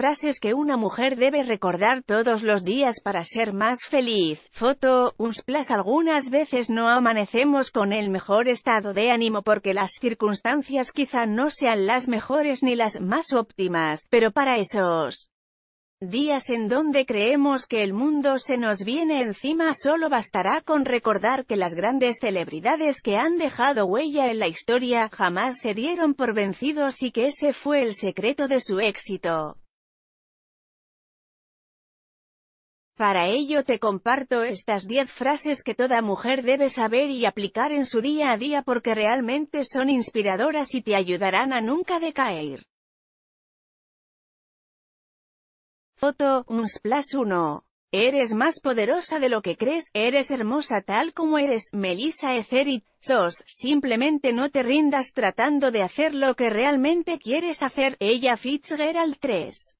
frases que una mujer debe recordar todos los días para ser más feliz. Foto, Unsplash Algunas veces no amanecemos con el mejor estado de ánimo porque las circunstancias quizá no sean las mejores ni las más óptimas, pero para esos días en donde creemos que el mundo se nos viene encima solo bastará con recordar que las grandes celebridades que han dejado huella en la historia jamás se dieron por vencidos y que ese fue el secreto de su éxito. Para ello te comparto estas 10 frases que toda mujer debe saber y aplicar en su día a día porque realmente son inspiradoras y te ayudarán a nunca decaer. Foto, unsplash 1. Eres más poderosa de lo que crees, eres hermosa tal como eres, Melissa Etherit. Sos, simplemente no te rindas tratando de hacer lo que realmente quieres hacer, ella Fitzgerald 3.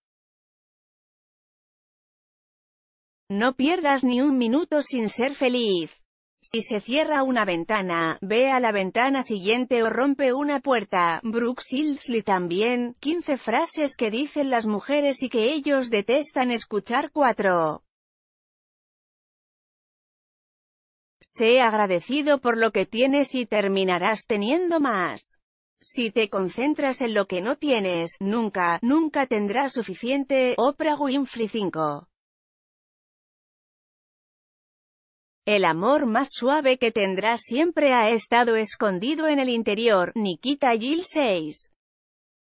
No pierdas ni un minuto sin ser feliz. Si se cierra una ventana, ve a la ventana siguiente o rompe una puerta. Brooks Hillsley también, 15 frases que dicen las mujeres y que ellos detestan escuchar 4. Sé agradecido por lo que tienes y terminarás teniendo más. Si te concentras en lo que no tienes, nunca, nunca tendrás suficiente. Oprah Winfrey 5. El amor más suave que tendrás siempre ha estado escondido en el interior. Nikita Gil 6.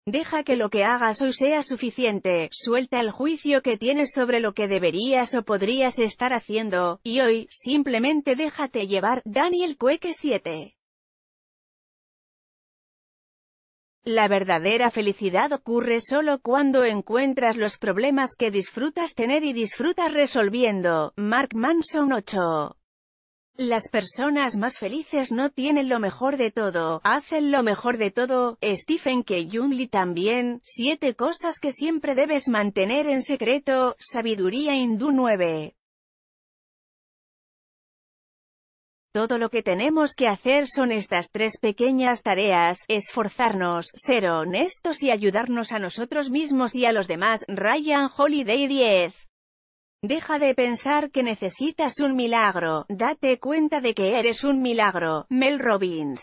Deja que lo que hagas hoy sea suficiente, suelta el juicio que tienes sobre lo que deberías o podrías estar haciendo, y hoy, simplemente déjate llevar, Daniel Cueque 7. La verdadera felicidad ocurre solo cuando encuentras los problemas que disfrutas tener y disfrutas resolviendo, Mark Manson 8. Las personas más felices no tienen lo mejor de todo, hacen lo mejor de todo. Stephen K. Lee también. 7 cosas que siempre debes mantener en secreto. Sabiduría hindú 9. Todo lo que tenemos que hacer son estas tres pequeñas tareas, esforzarnos, ser honestos y ayudarnos a nosotros mismos y a los demás. Ryan Holiday 10. Deja de pensar que necesitas un milagro, date cuenta de que eres un milagro, Mel Robbins.